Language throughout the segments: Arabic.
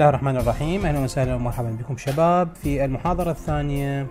الله الرحمن الرحيم اهلا وسهلا ومرحبا بكم شباب في المحاضرة الثانية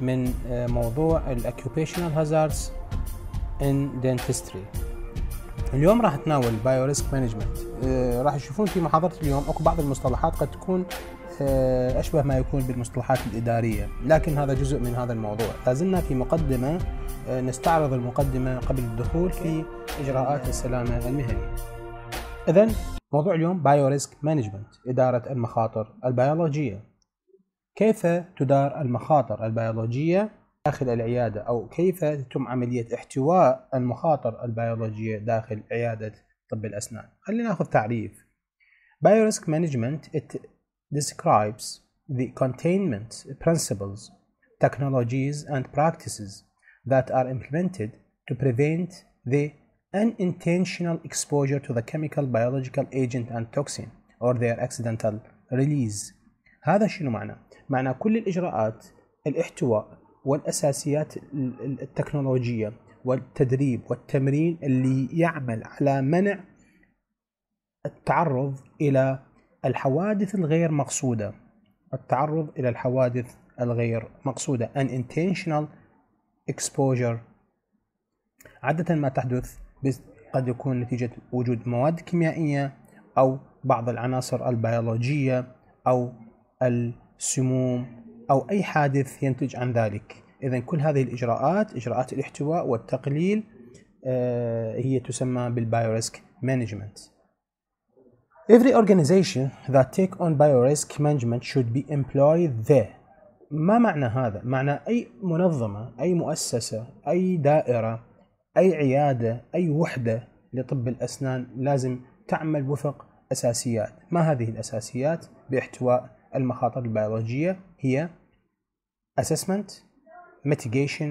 من آه، موضوع Occupational هازاردز ان دنتستري اليوم راح نتناول بايو ريسك مانجمنت راح تشوفون في محاضرة اليوم اكو بعض المصطلحات قد تكون آه، اشبه ما يكون بالمصطلحات الادارية لكن هذا جزء من هذا الموضوع لازلنا في مقدمة آه، نستعرض المقدمة قبل الدخول في اجراءات السلامة المهنية اذا موضوع اليوم ريسك مانجمنت إدارة المخاطر البيولوجية كيف تدار المخاطر البيولوجية داخل العيادة أو كيف تتم عملية احتواء المخاطر البيولوجية داخل عيادة طب الأسنان خلينا نأخذ تعريف ريسك management it describes the containment principles, technologies and practices that are implemented to prevent the unintentional exposure to the chemical biological agent and toxin or their accidental release هذا شنو معناه؟ معناه كل الإجراءات الاحتواء والأساسيات التكنولوجية والتدريب والتمرين اللي يعمل على منع التعرض إلى الحوادث الغير مقصودة التعرض إلى الحوادث الغير مقصودة unintentional exposure عادة ما تحدث قد يكون نتيجة وجود مواد كيميائية أو بعض العناصر البيولوجية أو السموم أو أي حادث ينتج عن ذلك إذا كل هذه الإجراءات إجراءات الاحتواء والتقليل آه، هي تسمى ريسك مانجمنت Every organization that take on biorisk management should be employed there. ما معنى هذا؟ معنى أي منظمة، أي مؤسسة، أي دائرة أي عيادة أي وحدة لطب الأسنان لازم تعمل وفق أساسيات ما هذه الأساسيات باحتواء المخاطر البيولوجية هي Assessment Mitigation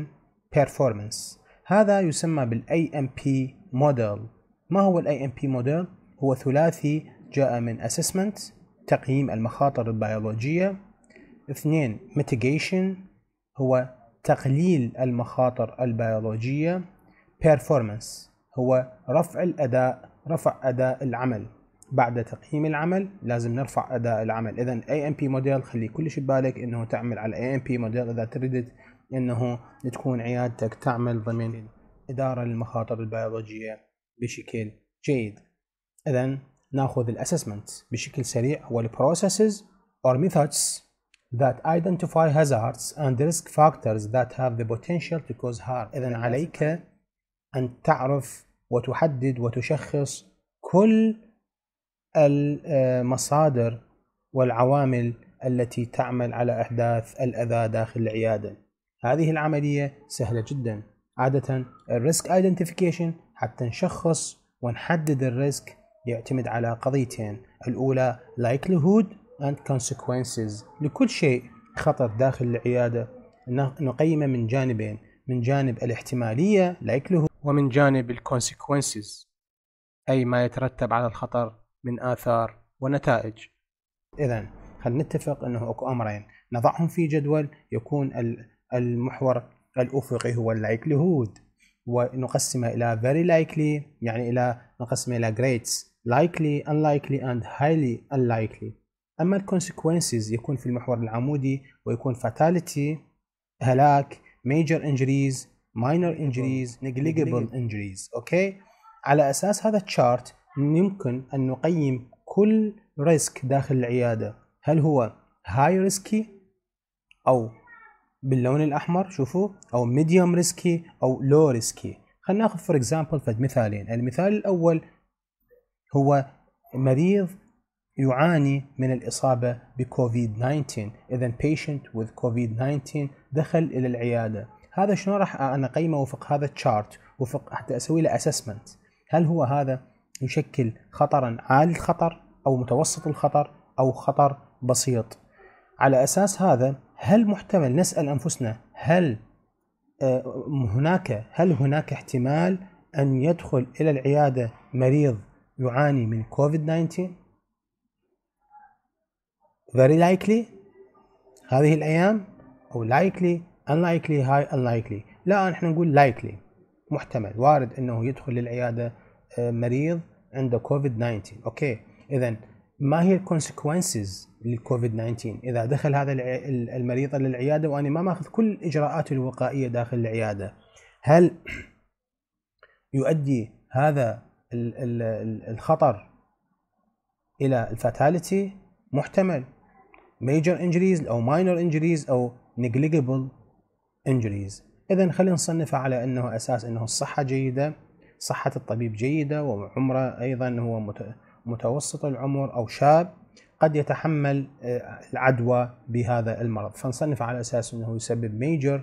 Performance هذا يسمى بالاي ام بي موديل ما هو الاي ام بي موديل هو ثلاثي جاء من assessment تقييم المخاطر البيولوجيه اثنين mitigation هو تقليل المخاطر البيولوجيه performance هو رفع الأداء رفع أداء العمل بعد تقييم العمل لازم نرفع أداء العمل إذا اي ام بي موديل خلي كلش ببالك أنه تعمل على اي ام بي موديل إذا تريد أنه تكون عيادتك تعمل ضمن إدارة للمخاطر البيولوجية بشكل جيد إذا ناخذ الاسسمنت بشكل سريع هو processes or methods that identify hazards and risk factors that have the potential to cause harm إذا عليك أن تعرف وتحدد وتشخص كل المصادر والعوامل التي تعمل على إحداث الأذى داخل العيادة هذه العملية سهلة جدا عادة الريسك ايدنتيفيكيشن حتى نشخص ونحدد الريسك يعتمد على قضيتين الأولى likelihood and consequences لكل شيء خطر داخل العيادة نقيمه من جانبين من جانب الاحتمالية likelihood ومن جانب الكونسيكونسز أي ما يترتب على الخطر من آثار ونتائج إذا خلينا نتفق أنه أكو أمرين نضعهم في جدول يكون المحور الأفقي هو اللايكليهود ونقسمه إلى very likely يعني إلى نقسمه إلى grades likely unlikely and highly unlikely أما الكونسيكونسز يكون في المحور العمودي ويكون fatality هلاك major injuries minor injuries negligible injuries اوكي على اساس هذا الشارت يمكن ان نقيم كل ريسك داخل العياده هل هو هاي ريسكي او باللون الاحمر شوفوا او ميديوم ريسكي او لو ريسكي خلينا ناخذ فور اكزامبل فد مثالين المثال الاول هو مريض يعاني من الإصابة بكوفيد 19 إذا patient with COVID-19 دخل إلى العيادة هذا شلون راح انا اقيمه وفق هذا التشارت وفق حتى اسوي له اسسمنت هل هو هذا يشكل خطرا عالي الخطر او متوسط الخطر او خطر بسيط على اساس هذا هل محتمل نسال انفسنا هل آه، هناك هل هناك احتمال ان يدخل الى العياده مريض يعاني من كوفيد 19 very likely هذه الايام او likely unlikely هاي unlikely لا نحن نقول likely محتمل وارد انه يدخل للعياده آه، مريض عنده كوفيد 19 اوكي اذا ما هي الكونسيكونسز للكوفيد 19 اذا دخل هذا المريض للعياده وانا ما ماخذ كل الاجراءات الوقائيه داخل العياده هل يؤدي هذا الخطر الى الفاتاليتي محتمل major injuries او minor injuries او negligible injuries اذا خلينا نصنفه على انه اساس انه الصحه جيده صحه الطبيب جيده وعمره ايضا هو متوسط العمر او شاب قد يتحمل آه، العدوى بهذا المرض فنصنف على اساس انه يسبب major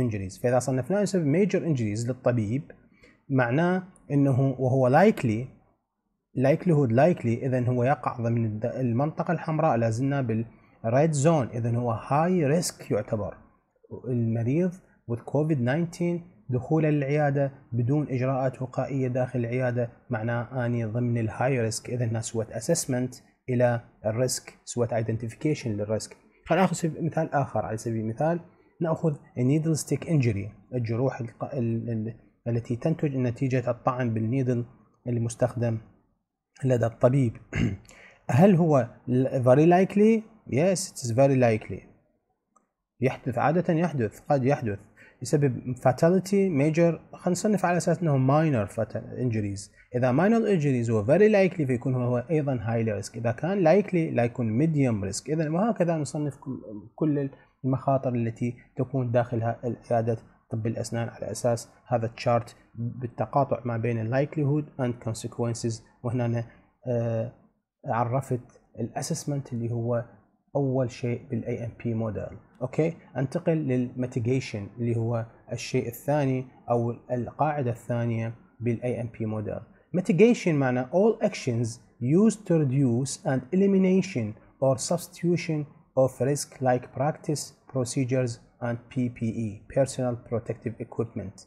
injuries فاذا صنفناه يسبب major injuries للطبيب معناه انه وهو likely likelihood likely اذا هو يقع ضمن المنطقه الحمراء لازلنا بالريد زون اذا هو high risk يعتبر المريض كوفيد 19 دخول العيادة بدون إجراءات وقائية داخل العيادة معناه أني ضمن الهاي ريسك إذا سوت أسسمنت إلى الريسك سوت ايدنتيفيكيشن للريسك خلينا ناخذ مثال آخر على سبيل المثال ناخذ النيدل ستيك انجري الجروح الق... ال... ال... التي تنتج نتيجة الطعن بالنيدل المستخدم لدى الطبيب هل هو very likely؟ yes it's very likely يحدث عادة يحدث قد يحدث يسبب فاتاليتي ميجر خلينا نصنف على اساس انه ماينر انجريز اذا ماينر انجريز هو فيري لايكلي فيكون هو ايضا هاي ريسك اذا كان لايكلي لا يكون ميديوم ريسك اذا وهكذا نصنف كل المخاطر التي تكون داخلها عياده طب الاسنان على اساس هذا التشارت بالتقاطع ما بين اللايكليهود اند كونسيكونسز وهنا آه، عرفت الاسسمنت اللي هو اول شيء بالاي ام بي موديل اوكي انتقل للميتيجيشن اللي هو الشيء الثاني او القاعده الثانيه بالاي ام بي موديل mitigation معنى all actions used to reduce and elimination or substitution of risk like practice procedures and PPE personal protective equipment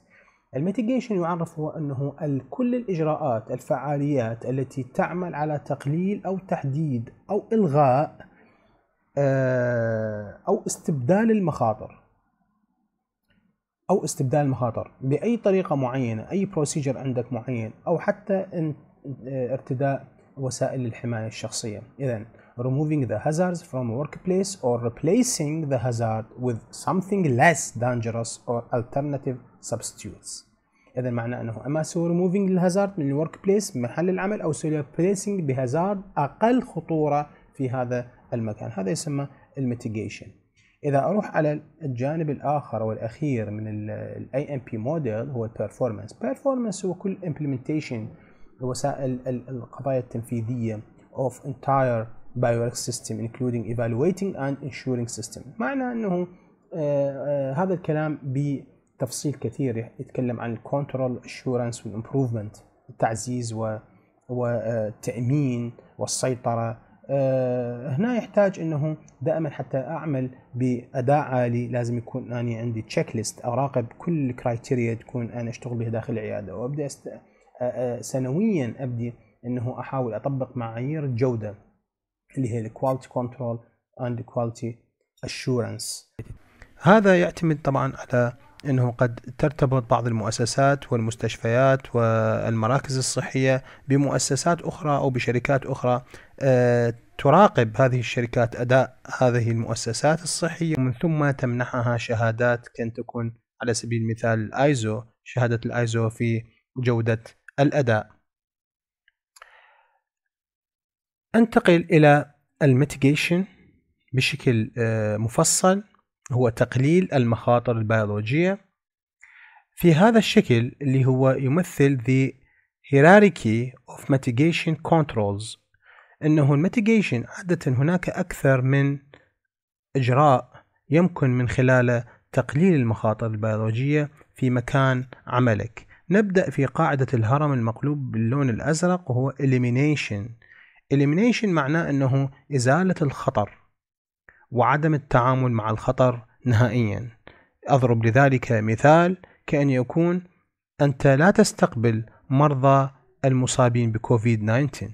الميتيجيشن يعرف هو أنه كل الإجراءات الفعاليات التي تعمل على تقليل أو تحديد أو إلغاء آه، او استبدال المخاطر او استبدال المخاطر باي طريقه معينه اي بروسيجر عندك معين او حتى ارتداء وسائل الحمايه الشخصيه اذا removing the hazards from the workplace or replacing the hazard with something less dangerous or alternative substitutes اذا معنى انه اما سوي removing الهازارد من الورك بليس محل العمل او سوي replacing بهازارد اقل خطوره في هذا المكان هذا يسمى الميتيجيشن اذا اروح على الجانب الاخر والاخير من الاي ام بي موديل هو البيرفورمانس بيرفورمانس هو كل امبلمنتيشن وسائل القضايا التنفيذيه of entire بايوريك system including evaluating and ensuring system معنى انه آه آه هذا الكلام بتفصيل كثير يتكلم عن الكنترول assurance والامبروفمنت التعزيز والتامين آه، والسيطره آه، هنا يحتاج انه دائما حتى اعمل باداء عالي لازم يكون اني عندي تشيك ليست اراقب كل الكرايتيريا تكون انا اشتغل بها داخل العياده وابدا است... آه، آه، سنويا ابدي انه احاول اطبق معايير الجوده اللي هي الكواليتي كنترول اند كواليتي اشورنس هذا يعتمد طبعا على أنه قد ترتبط بعض المؤسسات والمستشفيات والمراكز الصحية بمؤسسات أخرى أو بشركات أخرى آه، تراقب هذه الشركات أداء هذه المؤسسات الصحية ومن ثم تمنحها شهادات كأن تكون على سبيل المثال الآيزو شهادة الآيزو في جودة الأداء أنتقل إلى الميتيجيشن بشكل آه، مفصل هو تقليل المخاطر البيولوجية في هذا الشكل اللي هو يمثل the hierarchy of mitigation controls انه المتيجيشن عادة هناك اكثر من اجراء يمكن من خلاله تقليل المخاطر البيولوجية في مكان عملك نبدأ في قاعدة الهرم المقلوب باللون الأزرق وهو elimination elimination معناه أنه إزالة الخطر وعدم التعامل مع الخطر نهائيا أضرب لذلك مثال كأن يكون أنت لا تستقبل مرضى المصابين بكوفيد 19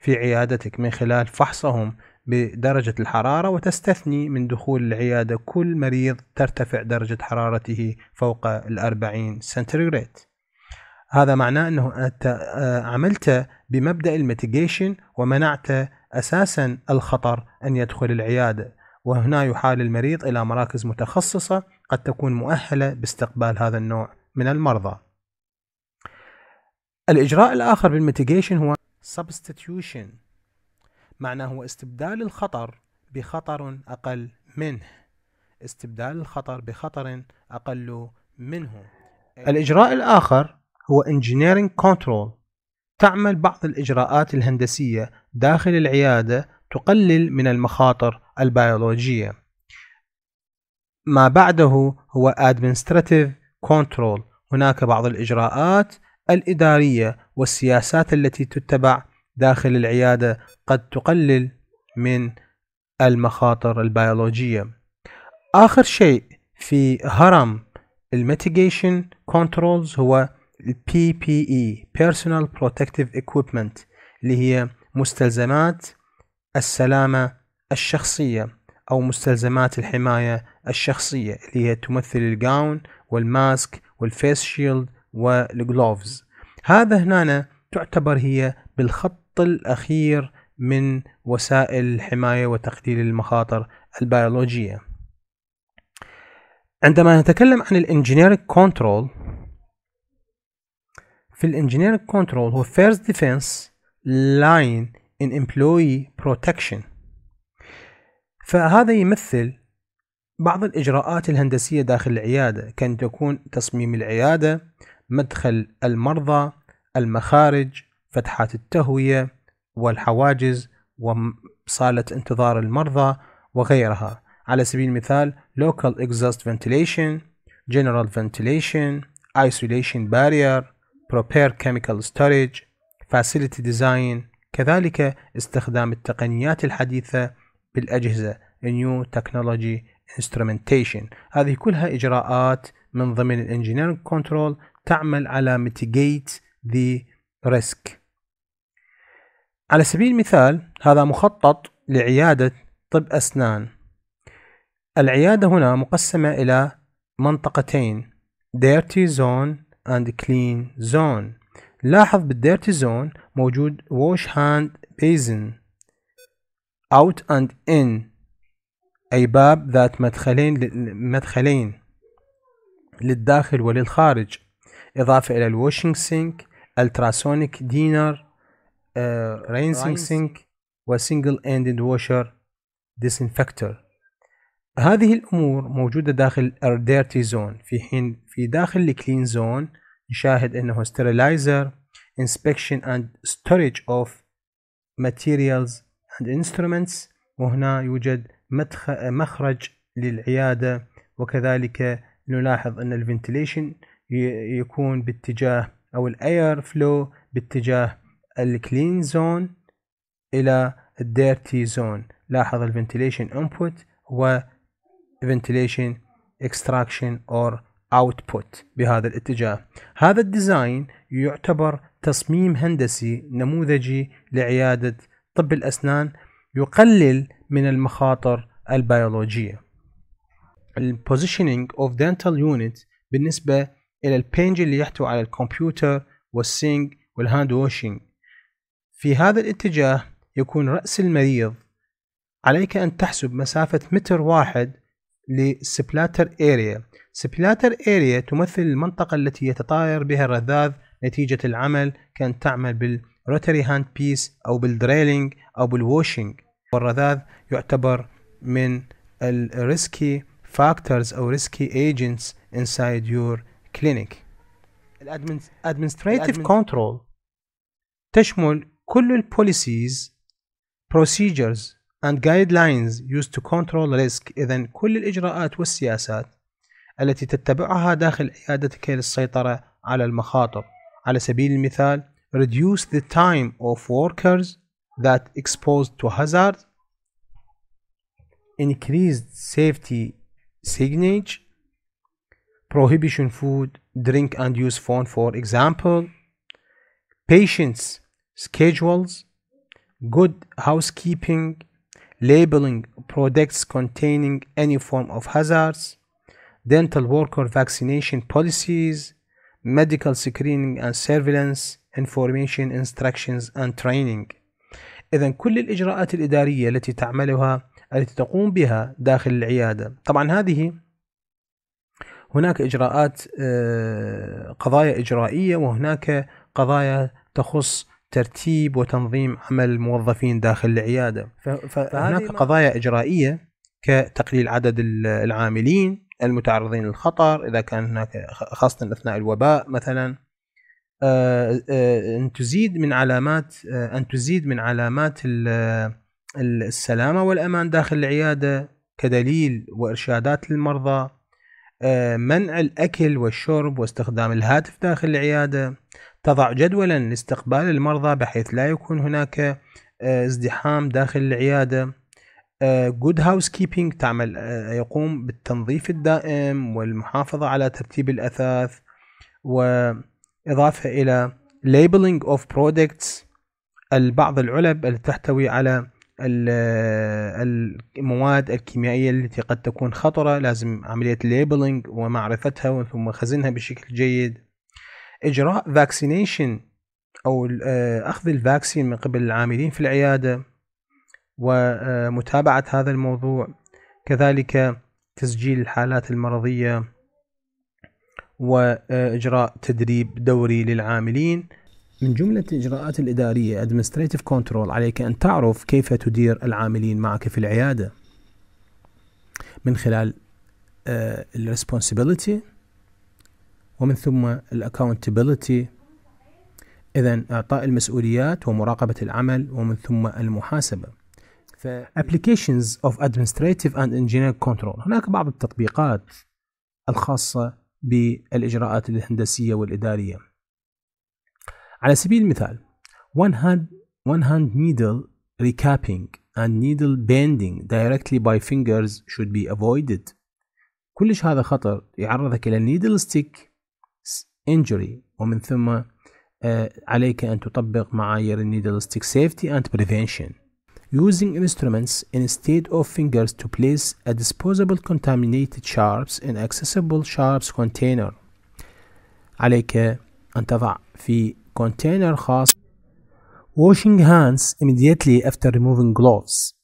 في عيادتك من خلال فحصهم بدرجة الحرارة وتستثني من دخول العيادة كل مريض ترتفع درجة حرارته فوق الأربعين سنتيغريد هذا معناه أنه أنت آه، عملت بمبدأ الميتيجيشن ومنعت أساسا الخطر أن يدخل العيادة وهنا يحال المريض إلى مراكز متخصصة قد تكون مؤهلة باستقبال هذا النوع من المرضى الإجراء الآخر بالميتيجيشن هو substitution معناه هو استبدال الخطر بخطر أقل منه استبدال الخطر بخطر أقل منه الإجراء الآخر هو engineering control تعمل بعض الإجراءات الهندسية داخل العيادة تقلل من المخاطر البيولوجية ما بعده هو Administrative Control هناك بعض الإجراءات الإدارية والسياسات التي تتبع داخل العيادة قد تقلل من المخاطر البيولوجية آخر شيء في هرم الميتيجيشن Controls هو PPE Personal Protective Equipment اللي هي مستلزمات السلامة الشخصية أو مستلزمات الحماية الشخصية اللي هي تمثل الجاون والماسك والفيس شيلد والجلوفز هذا هنا تعتبر هي بالخط الأخير من وسائل الحماية وتقليل المخاطر البيولوجية عندما نتكلم عن الانجينيرك كنترول في الانجينيرك كنترول هو first defense line in employee protection فهذا يمثل بعض الإجراءات الهندسية داخل العيادة كأن تكون تصميم العيادة مدخل المرضى المخارج فتحات التهوية والحواجز وصالة انتظار المرضى وغيرها على سبيل المثال local exhaust ventilation general ventilation isolation barrier prepare chemical storage facility design كذلك استخدام التقنيات الحديثة بالأجهزة New Technology Instrumentation هذه كلها إجراءات من ضمن Engineering كنترول تعمل على mitigate the risk على سبيل المثال هذا مخطط لعيادة طب أسنان العيادة هنا مقسمة إلى منطقتين dirty zone and clean zone لاحظ بالdirty zone موجود wash hand basin out and in أي باب ذات مدخلين مدخلين للداخل وللخارج إضافة إلى الواشنج سينك التراسونيك دينر رينسينج سينك وسينجل اندد واشر ديسنفكتور هذه الأمور موجودة داخل الديرتي زون في حين في داخل الكلين زون نشاهد أنه ستيريلايزر inspection and storage of materials and Instruments وهنا يوجد مخرج للعيادة وكذلك نلاحظ أن الفنتليشن يكون باتجاه أو الأير فلو باتجاه الكلين زون إلى الديرتي زون لاحظ الفنتليشن انبوت و ventilation extraction or output بهذا الاتجاه هذا الديزاين يعتبر تصميم هندسي نموذجي لعيادة طب الأسنان يقلل من المخاطر البيولوجية البوزيشنينج اوف دنتال يونت بالنسبة إلى البينج اللي يحتوي على الكمبيوتر والسينج والهاند واشنج في هذا الاتجاه يكون رأس المريض عليك أن تحسب مسافة متر واحد لسبلاتر اريا سبلاتر اريا تمثل المنطقة التي يتطاير بها الرذاذ نتيجة العمل كان تعمل بال روتري هاند بيس او بالدريلينج او بالووشنج والرذاذ يعتبر من الريسكي فاكتورز او ريسكي ايجنتس انسايد يور كلينيك الادمنستريتيف كنترول تشمل كل البوليسيز بروسيجرز اند جايد لاينز يوز تو كنترول ريسك إذا كل الإجراءات والسياسات التي تتبعها داخل عيادتك للسيطرة على المخاطر على سبيل المثال reduce the time of workers that exposed to hazard, increased safety signage, prohibition food, drink and use phone for example, patients schedules, good housekeeping, labeling products containing any form of hazards, dental worker vaccination policies, medical screening and surveillance, information instructions and training إذا كل الإجراءات الإدارية التي تعملها التي تقوم بها داخل العيادة طبعا هذه هناك إجراءات آه، قضايا إجرائية وهناك قضايا تخص ترتيب وتنظيم عمل الموظفين داخل العيادة فهناك قضايا إجرائية كتقليل عدد العاملين المتعرضين للخطر إذا كان هناك خاصة أثناء الوباء مثلا آه، آه، ان تزيد من علامات آه، ان تزيد من علامات السلامه والامان داخل العياده كدليل وارشادات للمرضى منع الاكل والشرب واستخدام الهاتف داخل العياده تضع جدولا لاستقبال المرضى بحيث لا يكون هناك ازدحام داخل العياده جود هاوس كيبينج تعمل يقوم بالتنظيف الدائم والمحافظه على ترتيب الاثاث و إضافة إلى labeling of products البعض العلب التي تحتوي على المواد الكيميائية التي قد تكون خطرة لازم عملية labeling ومعرفتها ثم خزنها بشكل جيد إجراء vaccination أو آه، أخذ الفاكسين من قبل العاملين في العيادة ومتابعة آه، هذا الموضوع كذلك تسجيل الحالات المرضية واجراء تدريب دوري للعاملين من جملة الإجراءات الإدارية Administrative Control عليك أن تعرف كيف تدير العاملين معك في العيادة من خلال آه، ال Responsibility ومن ثم الـ Accountability إذا إعطاء المسؤوليات ومراقبة العمل ومن ثم المحاسبة ف Applications of Administrative and Engineering Control هناك بعض التطبيقات الخاصة بالاجراءات الهندسيه والاداريه. على سبيل المثال one hand one hand needle recapping and needle bending directly by fingers should be avoided. كلش هذا خطر يعرضك الى needle stick injury ومن ثم عليك أن تطبق معايير needle stick safety and prevention using instruments instead of fingers to place a disposable contaminated sharps in accessible sharps container عليك أن تضع في container خاص washing hands immediately after removing gloves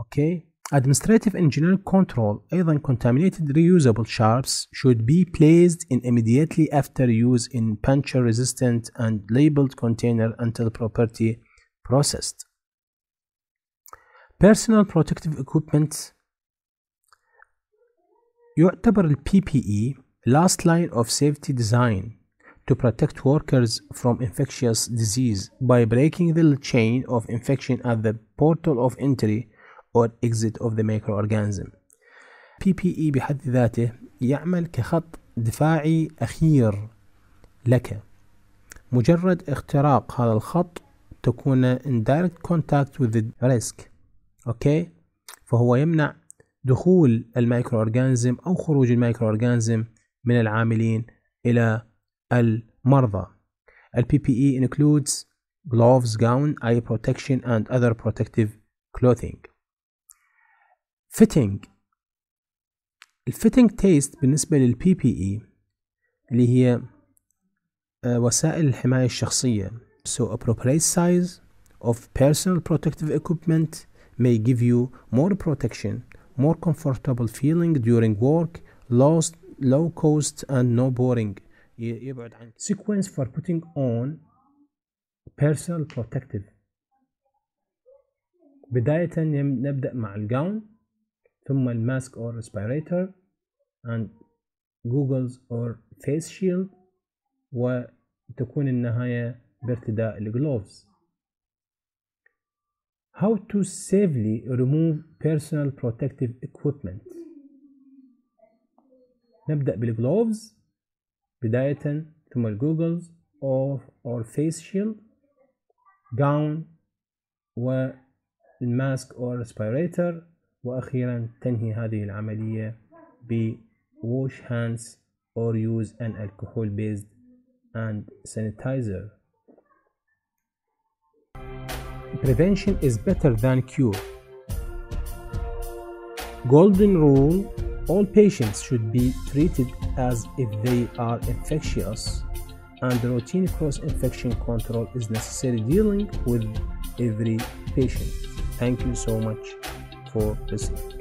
okay administrative engineering control أيضا contaminated reusable sharps should be placed in immediately after use in puncture resistant and labeled container until property processed personal protective equipment يعتبر ال PPE last line of safety design to protect workers from infectious disease by breaking the chain of infection at the portal of entry or exit of the microorganism. PPE بحد ذاته يعمل كخط دفاعي أخير لك مجرد اختراق هذا الخط تكون in direct contact with the risk أوكي فهو يمنع دخول المايكرو أورجانزم أو خروج المايكرو أورجانزم من العاملين إلى المرضى بي PPE includes gloves, gown, eye protection and other protective clothing fitting الفيتنج تيست بالنسبة بي اي e اللي هي آه، وسائل الحماية الشخصية so appropriate size of personal protective equipment may give you more protection, more comfortable feeling during work, lost, low cost and no boring. Sequence for putting on personal protective. بداية نبدأ مع الجاون ثم الماسك or respirator and goggles or face shield وتكون النهاية بارتداء الجلوفز how to safely remove personal protective equipment نبدأ بالجلوفز بداية ثم الجوجلز goggles or face shield gown والماسك or respirator وأخيرا تنهي هذه العملية ب wash hands or use an alcohol based and sanitizer prevention is better than cure. Golden rule all patients should be treated as if they are infectious and routine cross-infection control is necessary dealing with every patient. Thank you so much for listening.